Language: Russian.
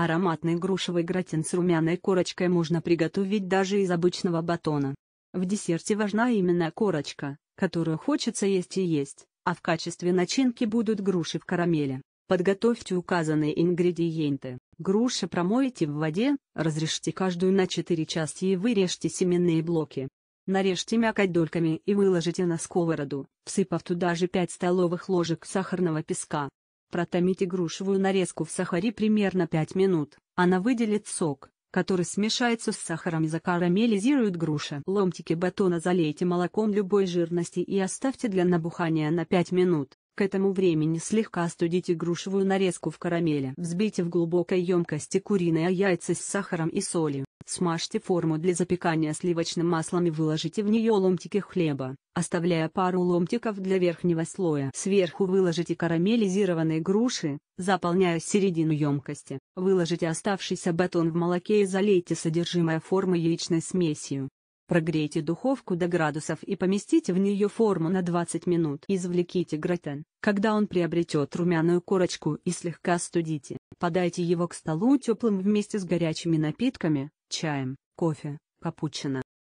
Ароматный грушевый гратин с румяной корочкой можно приготовить даже из обычного батона. В десерте важна именно корочка, которую хочется есть и есть, а в качестве начинки будут груши в карамели. Подготовьте указанные ингредиенты. Груши промойте в воде, разрежьте каждую на 4 части и вырежьте семенные блоки. Нарежьте мякоть дольками и выложите на сковороду, всыпав туда же 5 столовых ложек сахарного песка. Протомите грушевую нарезку в сахаре примерно 5 минут. Она выделит сок, который смешается с сахаром и закарамелизирует груши. Ломтики батона залейте молоком любой жирности и оставьте для набухания на 5 минут. К этому времени слегка остудите грушевую нарезку в карамели. Взбейте в глубокой емкости куриные яйца с сахаром и солью. Смажьте форму для запекания сливочным маслом и выложите в нее ломтики хлеба, оставляя пару ломтиков для верхнего слоя. Сверху выложите карамелизированные груши, заполняя середину емкости. Выложите оставшийся батон в молоке и залейте содержимое формы яичной смесью. Прогрейте духовку до градусов и поместите в нее форму на 20 минут. Извлеките гратен, когда он приобретет румяную корочку и слегка остудите. Подайте его к столу теплым вместе с горячими напитками, чаем, кофе, капучино.